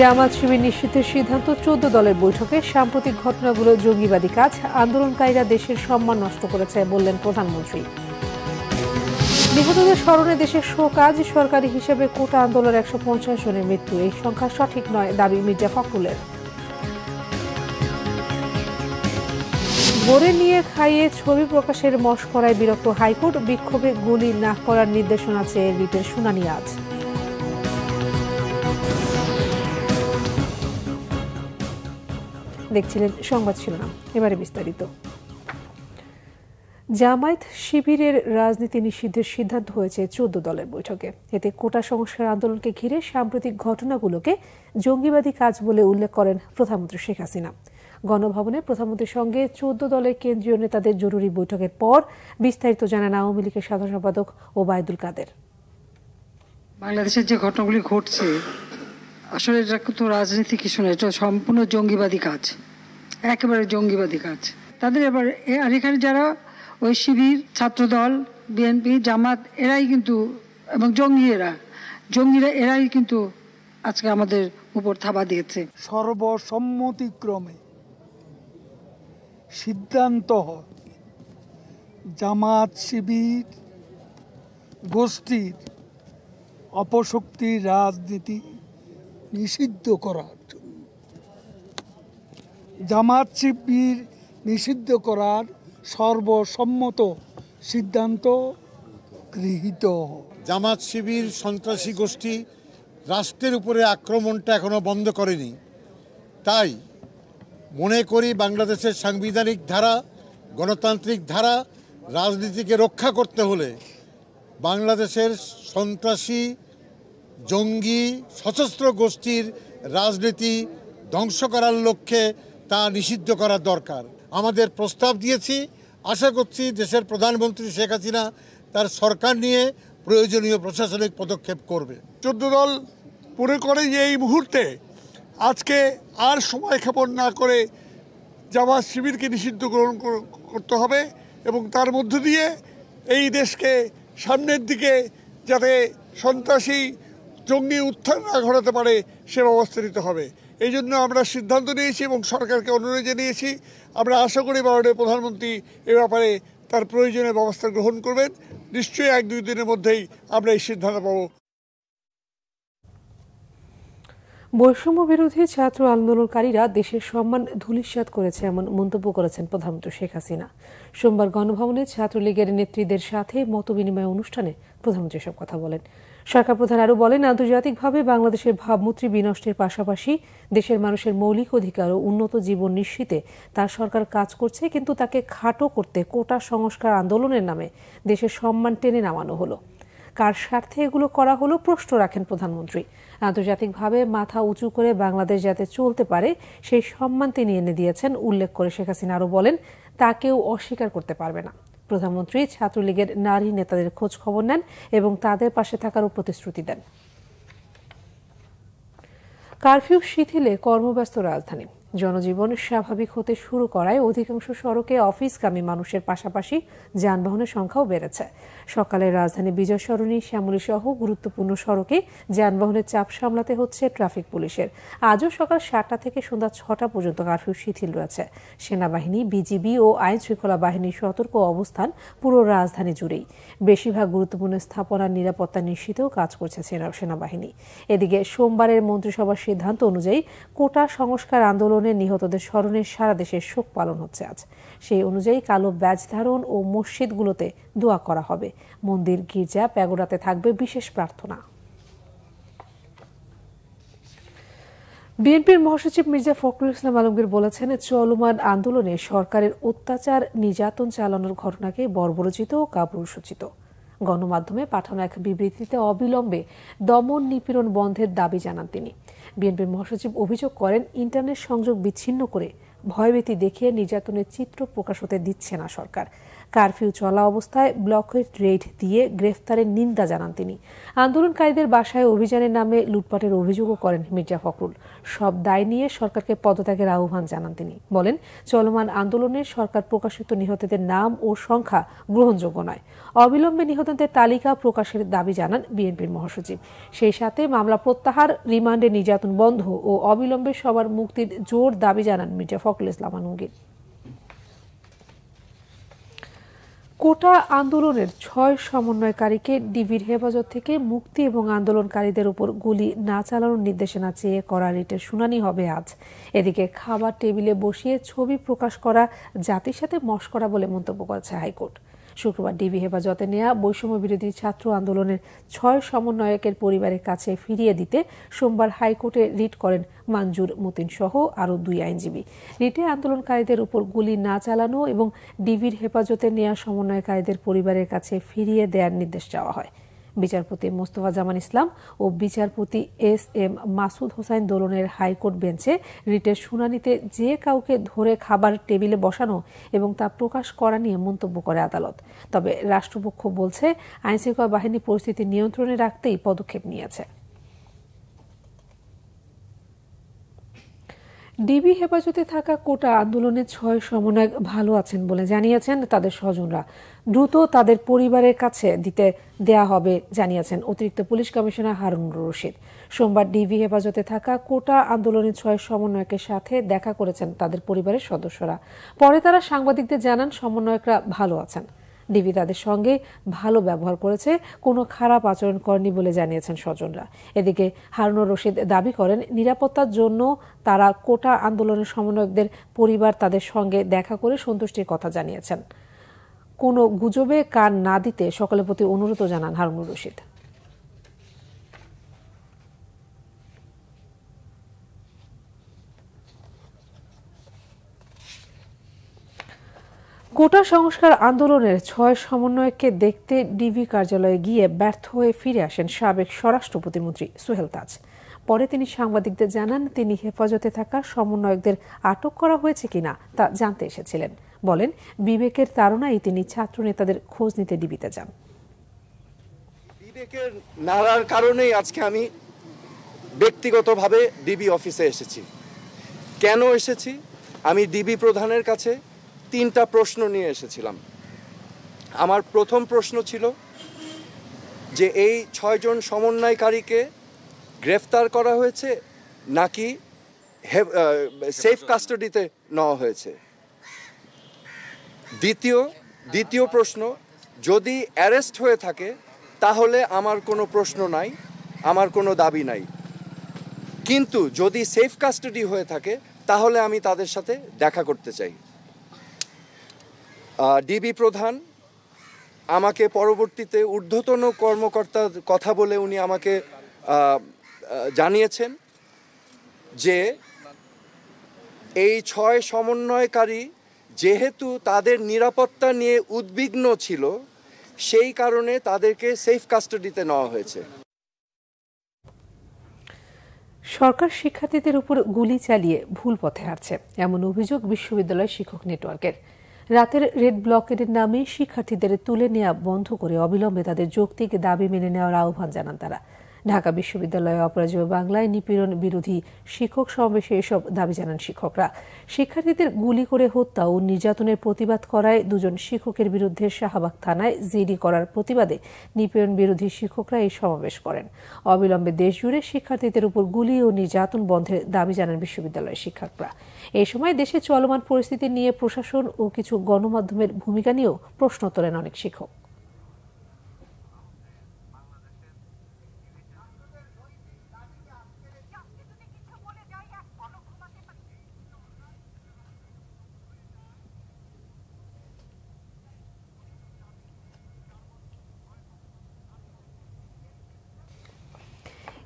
জামাত শিবির নিশ্চিতের সিদ্ধান্ত চোদ্দ দলের বৈঠকে সাম্প্রতিক ঘটনাগুলো জঙ্গিবাদী কাজ আন্দোলনকারীরা দেশের সম্মান নষ্ট করেছে বললেন প্রধানমন্ত্রী নিহতদের স্মরণে দেশের কাজ সরকারি হিসেবে কোটা আন্দোলনের একশো পঞ্চাশ জনের মৃত্যু এই সংখ্যা সঠিক নয় দাবি মির্জা ফখরুলের ভোরে নিয়ে খাইয়ে ছবি প্রকাশের মশ করায় বিরক্ত হাইকোর্ট বিক্ষোভে গুলি না করার নির্দেশনা চেয়ে রিটের শুনানি আজ দেখছিলেন সংবাদ শিরোনাম এবারে বিস্তারিত জামায়াত শিবিরের রাজনীতি নিষিদ্ধের সিদ্ধান্ত হয়েছে চোদ্দ দলের বৈঠকে এতে কোটা সংস্কার আন্দোলনকে ঘিরে সাম্প্রতিক ঘটনাগুলোকে জঙ্গিবাদী কাজ বলে উল্লেখ করেন প্রধানমন্ত্রী শেখ হাসিনা গণভবনে প্রধানমন্ত্রীর সঙ্গে চোদ্দ দলের কেন্দ্রীয় নেতাদের জরুরি বৈঠকের পর বিস্তারিত জানান আওয়ামী লীগের সাধারণ সম্পাদক ওবায়দুল কাদের বাংলাদেশের যে ঘটনাগুলি ঘটছে আসলে এটা তো রাজনীতি কিছু না এটা সম্পূর্ণ জঙ্গিবাদী কাজ একেবারে জঙ্গিবাদী কাজ তাদের এবার আর এখানে যারা ওই শিবির ছাত্রদল বিএনপি জামাত এরাই কিন্তু এবং জঙ্গি এরা জঙ্গিরা এরাই কিন্তু আজকে আমাদের উপর থাবা দিয়েছে সর্বসম্মতিক্রমে সিদ্ধান্ত জামাত শিবির গোষ্ঠীর অপশক্তির রাজনীতি নিষিদ্ধ করার জন্য জামাত শিবির নিষিদ্ধ করার সর্বসম্মত সিদ্ধান্ত গৃহীত জামাত শিবির সন্ত্রাসী গোষ্ঠী রাষ্ট্রের উপরে আক্রমণটা এখনও বন্ধ করেনি তাই মনে করি বাংলাদেশের সাংবিধানিক ধারা গণতান্ত্রিক ধারা রাজনীতিকে রক্ষা করতে হলে বাংলাদেশের সন্ত্রাসী জঙ্গি সশস্ত্র গোষ্ঠীর রাজনীতি ধ্বংস করার লক্ষ্যে তা নিষিদ্ধ করা দরকার আমাদের প্রস্তাব দিয়েছি আশা করছি দেশের প্রধানমন্ত্রী শেখ হাসিনা তার সরকার নিয়ে প্রয়োজনীয় প্রশাসনিক পদক্ষেপ করবে চোদ্দ দল পুরে করে যে এই মুহূর্তে আজকে আর সময় ক্ষেপণ না করে জামাত শিবিরকে নিষিদ্ধ গ্রহণ করতে হবে এবং তার মধ্য দিয়ে এই দেশকে সামনের দিকে যাতে সন্ত্রাসী জঙ্গি উত্থান না ঘটাতে পারে সে ব্যবস্থা নিতে হবে এই জন্য আমরা সিদ্ধান্ত নিয়েছি এবং সরকারকে অনুরোধ জানিয়েছি আমরা আশা করি মাননীয় প্রধানমন্ত্রী এ ব্যাপারে তার প্রয়োজনীয় ব্যবস্থা গ্রহণ করবেন নিশ্চয়ই এক দুই দিনের মধ্যেই আমরা এই সিদ্ধান্ত পাব বৈষম্য বিরোধী ছাত্র আন্দোলনকারীরা দেশের সম্মান ধূলিসাত করেছে এমন মন্তব্য করেছেন প্রধানমন্ত্রী শেখ হাসিনা সোমবার গণভবনে ছাত্রলীগের নেত্রীদের সাথে মতবিনিময় অনুষ্ঠানে প্রধানমন্ত্রী সব কথা বলেন সরকার প্রধান আরও বলেন আন্তর্জাতিকভাবে বাংলাদেশের ভাবমূর্তি বিনষ্টের পাশাপাশি দেশের মানুষের মৌলিক অধিকার ও উন্নত জীবন নিশ্চিতে তার সরকার কাজ করছে কিন্তু তাকে খাটো করতে কোটা সংস্কার আন্দোলনের নামে দেশের সম্মান টেনে নামানো হলো কার স্বার্থে এগুলো করা হলো প্রশ্ন রাখেন প্রধানমন্ত্রী আন্তর্জাতিকভাবে মাথা উঁচু করে বাংলাদেশ যাতে চলতে পারে সেই সম্মান তিনি এনে দিয়েছেন উল্লেখ করে শেখ হাসিনা আরও বলেন তা কেউ অস্বীকার করতে পারবে না প্রধানমন্ত্রী ছাত্রলীগের নারী নেতাদের খোঁজ খবর নেন এবং তাদের পাশে থাকারও প্রতিশ্রুতি দেন কারফিউ শিথিলে কর্মব্যস্ত রাজধানী জনজীবন স্বাভাবিক হতে শুরু করায় অধিকাংশ সড়কে কামী মানুষের পাশাপাশি যানবাহনের সংখ্যাও বেড়েছে সকালে রাজধানী বিজয় সরণী শ্যামলী সহ গুরুত্বপূর্ণ সড়কে যানবাহনের চাপ সামলাতে হচ্ছে ট্রাফিক পুলিশের আজও সকাল সাতটা থেকে সন্ধ্যা ছটা পর্যন্ত কারফিউ শিথিল রয়েছে সেনাবাহিনী বিজিবি ও আইন শৃঙ্খলা বাহিনীর সতর্ক অবস্থান পুরো রাজধানী জুড়েই বেশিরভাগ গুরুত্বপূর্ণ স্থাপনার নিরাপত্তা নিশ্চিতেও কাজ করছে সেনাবাহিনী এদিকে সোমবারের মন্ত্রিসভার সিদ্ধান্ত অনুযায়ী কোটা সংস্কার আন্দোলন আন্দোলনে নিহতদের স্মরণে সারা দেশে শোক পালন হচ্ছে আজ সেই অনুযায়ী কালো ব্যাজ ধারণ ও মসজিদগুলোতে দোয়া করা হবে মন্দির গির্জা প্যাগোডাতে থাকবে বিশেষ প্রার্থনা বিএনপির মহাসচিব মির্জা ফখরুল ইসলাম আলমগীর বলেছেন চলমান আন্দোলনে সরকারের অত্যাচার নির্যাতন চালানোর ঘটনাকে বর্বরোচিত ও কাপুরসূচিত গণমাধ্যমে পাঠানো এক বিবৃতিতে অবিলম্বে দমন নিপীড়ন বন্ধের দাবি জানান তিনি বিএনপির মহাসচিব অভিযোগ করেন ইন্টারনেট সংযোগ বিচ্ছিন্ন করে ভয়ভীতি দেখিয়ে নির্যাতনের চিত্র প্রকাশ হতে দিচ্ছে না সরকার কারফিউ চলা অবস্থায় ব্লকেট রেড দিয়ে গ্রেফতারের নিন্দা জানান তিনি আন্দোলনকারীদের বাসায় অভিযানের নামে লুটপাটের অভিযোগও করেন মির্জা ফখরুল সব দায় নিয়ে সরকারকে পদত্যাগের আহ্বান জানান তিনি বলেন চলমান আন্দোলনে সরকার প্রকাশিত নিহতদের নাম ও সংখ্যা গ্রহণযোগ্য নয় অবিলম্বে নিহতদের তালিকা প্রকাশের দাবি জানান বিএনপির মহাসচিব সেই সাথে মামলা প্রত্যাহার রিমান্ডে নির্যাতন বন্ধ ও অবিলম্বে সবার মুক্তির জোর দাবি জানান মির্জা ফখরুল ইসলাম আলমগীর কোটা আন্দোলনের ছয় সমন্বয়কারীকে ডিবির হেফাজত থেকে মুক্তি এবং আন্দোলনকারীদের উপর গুলি না চালানোর নির্দেশনা চেয়ে করা রিটের শুনানি হবে আজ এদিকে খাবার টেবিলে বসিয়ে ছবি প্রকাশ করা জাতির সাথে মস্করা বলে মন্তব্য করেছে হাইকোর্ট শুক্রবার ডিবি হেফাজতে নেয়া বৈষম্য বিরোধী ছাত্র আন্দোলনের ছয় সমন্বয়কের পরিবারের কাছে ফিরিয়ে দিতে সোমবার হাইকোর্টে রিট করেন মানজুর মতিন সহ আরও দুই আইনজীবী রিটে আন্দোলনকারীদের উপর গুলি না চালানো এবং ডিবির হেফাজতে নেয়া সমন্বয়কারীদের পরিবারের কাছে ফিরিয়ে দেওয়ার নির্দেশ চাওয়া হয় বিচারপতি মোস্তফা জামান ইসলাম ও বিচারপতি এস এম মাসুদ হোসাইন দোলনের হাইকোর্ট বেঞ্চে রিটের শুনানিতে যে কাউকে ধরে খাবার টেবিলে বসানো এবং তা প্রকাশ করা নিয়ে মন্তব্য করে আদালত তবে রাষ্ট্রপক্ষ বলছে আইনশৃঙ্খলা বাহিনী পরিস্থিতি নিয়ন্ত্রণে রাখতেই পদক্ষেপ নিয়েছে ডিবি হেফাজতে থাকা কোটা আন্দোলনে ছয় সমন্বয় ভালো আছেন বলে জানিয়েছেন তাদের স্বজনরা দ্রুত তাদের পরিবারের কাছে দিতে দেয়া হবে জানিয়েছেন অতিরিক্ত পুলিশ কমিশনার হারুন রশিদ সোমবার ডিবি হেফাজতে থাকা কোটা আন্দোলনে ছয় সমন্বয়কের সাথে দেখা করেছেন তাদের পরিবারের সদস্যরা পরে তারা সাংবাদিকদের জানান সমন্বয়করা ভালো আছেন ডিবি তাদের সঙ্গে ভালো ব্যবহার করেছে কোনো খারাপ আচরণ করেনি বলে জানিয়েছেন স্বজনরা এদিকে হারুনুর রশিদ দাবি করেন নিরাপত্তার জন্য তারা কোটা আন্দোলনের সমন্বয়কদের পরিবার তাদের সঙ্গে দেখা করে সন্তুষ্টির কথা জানিয়েছেন কোনো গুজবে কান না দিতে সকলের প্রতি অনুরোধ জানান হারুনুর রশিদ কোটা সংস্কার আন্দোলনের ছয় সমন্বয়কে দেখতে ডিবি কার্যালয়ে গিয়ে ব্যর্থ হয়ে ফিরে আসেন সাবেক স্বরাষ্ট্র প্রতিমন্ত্রী সোহেল তাজ পরে তিনি সাংবাদিকদের জানান তিনি হেফাজতে থাকা সমন্বয়কদের আটক করা হয়েছে কিনা তা জানতে এসেছিলেন বলেন বিবেকের তারণায় তিনি ছাত্র নেতাদের খোঁজ নিতে ডিবিতে যান বিবেকের নাড়ার কারণেই আজকে আমি ব্যক্তিগতভাবে ডিবি অফিসে এসেছি কেন এসেছি আমি ডিবি প্রধানের কাছে তিনটা প্রশ্ন নিয়ে এসেছিলাম আমার প্রথম প্রশ্ন ছিল যে এই ছয়জন সমন্বয়কারীকে গ্রেফতার করা হয়েছে নাকি সেফ কাস্টাডিতে নেওয়া হয়েছে দ্বিতীয় দ্বিতীয় প্রশ্ন যদি অ্যারেস্ট হয়ে থাকে তাহলে আমার কোনো প্রশ্ন নাই আমার কোনো দাবি নাই কিন্তু যদি সেফ কাস্টাডি হয়ে থাকে তাহলে আমি তাদের সাথে দেখা করতে চাই ডিবি প্রধান আমাকে পরবর্তীতে ঊর্ধ্বতন কর্মকর্তার কথা বলে উনি আমাকে জানিয়েছেন যে এই ছয় সমন্বয়কারী যেহেতু তাদের নিরাপত্তা নিয়ে উদ্বিগ্ন ছিল সেই কারণে তাদেরকে সেফ কাস্টডিতে নেওয়া হয়েছে সরকার শিক্ষার্থীদের উপর গুলি চালিয়ে ভুল পথে হাঁটছে এমন অভিযোগ বিশ্ববিদ্যালয় শিক্ষক নেটওয়ার্কের রাতের রেড ব্লকেডের নামে শিক্ষার্থীদের তুলে নেওয়া বন্ধ করে অবিলম্বে তাদের যৌক্তিক দাবি মেনে নেওয়ার আহ্বান জানান তারা ঢাকা বিশ্ববিদ্যালয়ে অপরাজেয় বাংলায় নিপীড়ন বিরোধী শিক্ষক সমাবেশে এসব দাবি জানান শিক্ষকরা শিক্ষার্থীদের গুলি করে হত্যা ও নির্যাতনের প্রতিবাদ করায় দুজন শিক্ষকের বিরুদ্ধে শাহবাগ থানায় জিডি করার প্রতিবাদে নিপীড়ন বিরোধী শিক্ষকরা এই সমাবেশ করেন অবিলম্বে দেশজুড়ে শিক্ষার্থীদের উপর গুলি ও নির্যাতন বন্ধের দাবি জানান বিশ্ববিদ্যালয়ের শিক্ষকরা এই সময় দেশে চলমান পরিস্থিতি নিয়ে প্রশাসন ও কিছু গণমাধ্যমের ভূমিকা নিয়েও প্রশ্ন তোলেন অনেক শিক্ষক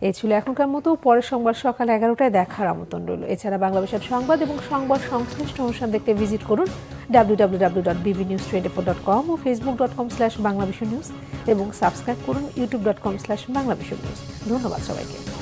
এ ছিল এখনকার মতো পরের সোমবার সকাল এগারোটায় দেখার আমন্ত্রণ রইল এছাড়া বাংলা ভাষার সংবাদ এবং সংবাদ সংশ্লিষ্ট অনুষ্ঠান দেখতে ভিজিট করুন W W W dot BV news twenty four dot com ও Facebook dot com slash Bangla news এবং সাবস্ক্রাইব করুন YouTube dot com slash Bangla news ধন্যবাদ সবাইকে